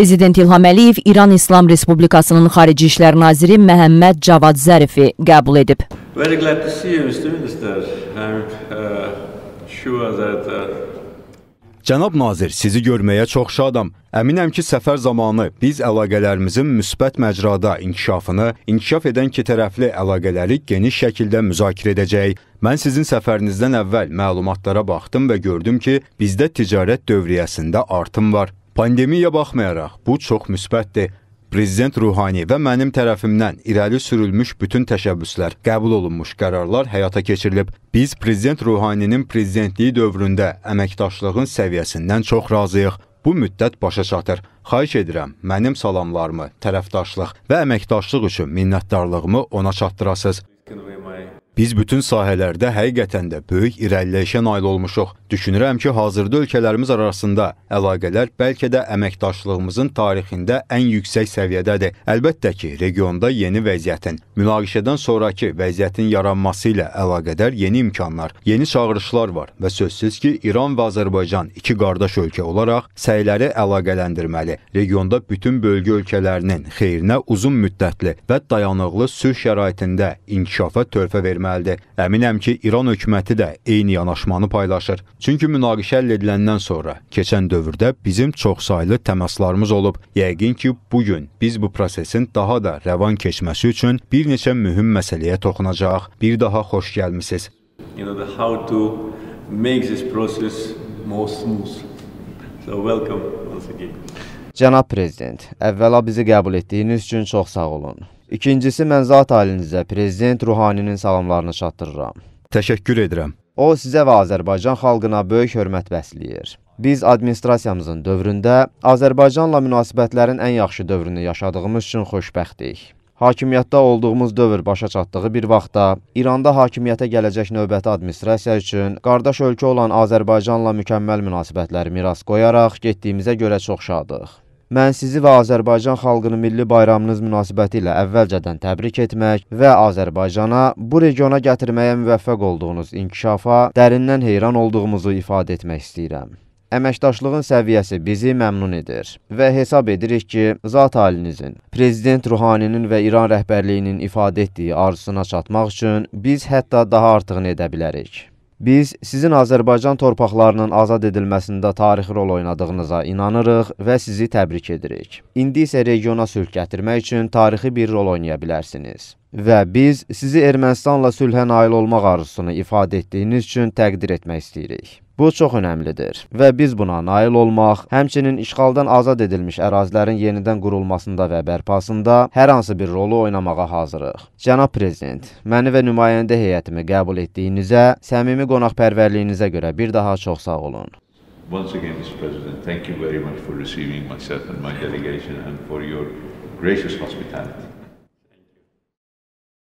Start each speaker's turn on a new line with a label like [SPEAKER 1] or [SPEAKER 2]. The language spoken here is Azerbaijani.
[SPEAKER 1] Prezident İlham Əliyev İran İslam Respublikasının Xarici İşlər Naziri Məhəmməd Cavad
[SPEAKER 2] Zərifi qəbul edib. Very glad to see you, Mr. Minister. I'm uh, sure that uh... Cənab nazir, sizi görməyə çox şadam. Əminəm ki, səfər zamanı biz əlaqələrimizin müsbət məcrada inkişafını, inkişaf edən ikitərəfli əlaqələri geniş şəkildə müzakirə edəcəyik. Mən sizin səfərinizdən əvvəl məlumatlara baxdım və gördüm ki, bizdə ticarət dövriyyəsində artım var. Pandemiya baxmayaraq bu çox müsbətdir. Prezident Ruhani və mənim tərəfimdən irəli sürülmüş bütün təşəbbüslər, qəbul olunmuş qərarlar həyata keçirilib. Biz Prezident Ruhaninin prezidentliyi dövründə əməkdaşlığın səviyyəsindən çox razıyıq. Bu müddət başa çatır. Xahiş edirəm, mənim salamlarımı, tərəfdaşlıq və əməkdaşlıq üçün minnətdarlığımı ona çatdırasız. Biz bütün sahələrdə həqiqətən də böyük irəliləyişə nail olmuşuq. Düşünürəm ki, hazırda ölkələrimiz arasında əlaqələr bəlkə də əməkdaşlığımızın tarixində ən yüksək səviyyədədir. Əlbəttə ki, regionda yeni vəziyyətin, münaqişədən sonrakı vəziyyətin yaranması ilə əlaqədar yeni imkanlar, yeni çağırışlar var və sözsüz ki, İran və Azərbaycan iki qardaş ölkə olaraq səyləri əlaqələndirməli, regionda bütün bölgə ölkələrinin xeyrinə uzun müddətli və dayanıqlı sülh şəraitində inkişafa törfə verməlidir verilməlidir. Əminəm ki, İran hökuməti də eyni yanaşmanı paylaşır. Çünki münaqişə həll ediləndən sonra keçən dövrdə bizim çoxsaylı təmaslarımız olub. Yəqin ki, bu gün biz bu prosesin daha da rəvan keçməsi üçün bir neçə mühüm məsələyə toxunacağıq. Bir daha xoş gəlmisiniz. You know, the how to make this process more smooth. So welcome once again.
[SPEAKER 1] Cənab Prezident, əvvəla bizi qəbul etdiyiniz üçün çox sağ olun. İkincisi, mən zat halinizə Prezident Ruhaninin salamlarını çatdırıram. Təşəkkür edirəm. O, sizə və Azərbaycan xalqına böyük hörmət bəsləyir. Biz administrasiyamızın dövründə Azərbaycanla münasibətlərin ən yaxşı dövrünü yaşadığımız üçün xoşbəxtik. Hakimiyyətdə olduğumuz dövr başa çatdığı bir vaxtda İranda hakimiyyətə gələcək növbəti administrasiya üçün qardaş ölkə olan Azərbaycanla mükəmməl münasibətləri miras qoyaraq getdiyimizə görə çox şadıq. Mən sizi və Azərbaycan xalqını milli bayramınız münasibəti ilə əvvəlcədən təbrik etmək və Azərbaycana bu regiona gətirməyə müvəffəq olduğunuz inkişafa dərindən heyran olduğumuzu ifadə etmək istəyirəm. Əməkdaşlığın səviyyəsi bizi məmnun edir və hesab edirik ki, zat halinizin, Prezident Ruhaninin və İran rəhbərliyinin ifadə etdiyi arzusuna çatmaq üçün biz hətta daha artığını edə bilərik. Biz sizin Azərbaycan torpaqlarının azad edilməsində tarixi rol oynadığınıza inanırıq və sizi təbrik edirik. İndi isə regiona sülh gətirmək üçün tarixi bir rol oynaya bilərsiniz və biz sizi Ermənistanla sülhə nail olmaq arzusunu ifadə etdiyiniz üçün təqdir etmək istəyirik. Bu çox önəmlidir və biz buna nail olmaq, həmçinin işğaldan azad edilmiş ərazilərin yenidən qurulmasında və bərpasında hər hansı bir rolu oynamağa hazırıq. Cənab Prezident, məni və nümayəndə heyətimi qəbul etdiyinizə, səmimi qonaqpərvərliyinizə görə bir daha çox sağ olun.
[SPEAKER 2] Once again, Mr. President, thank you very much for receiving myself and
[SPEAKER 1] my delegation and for your gracious hospitality.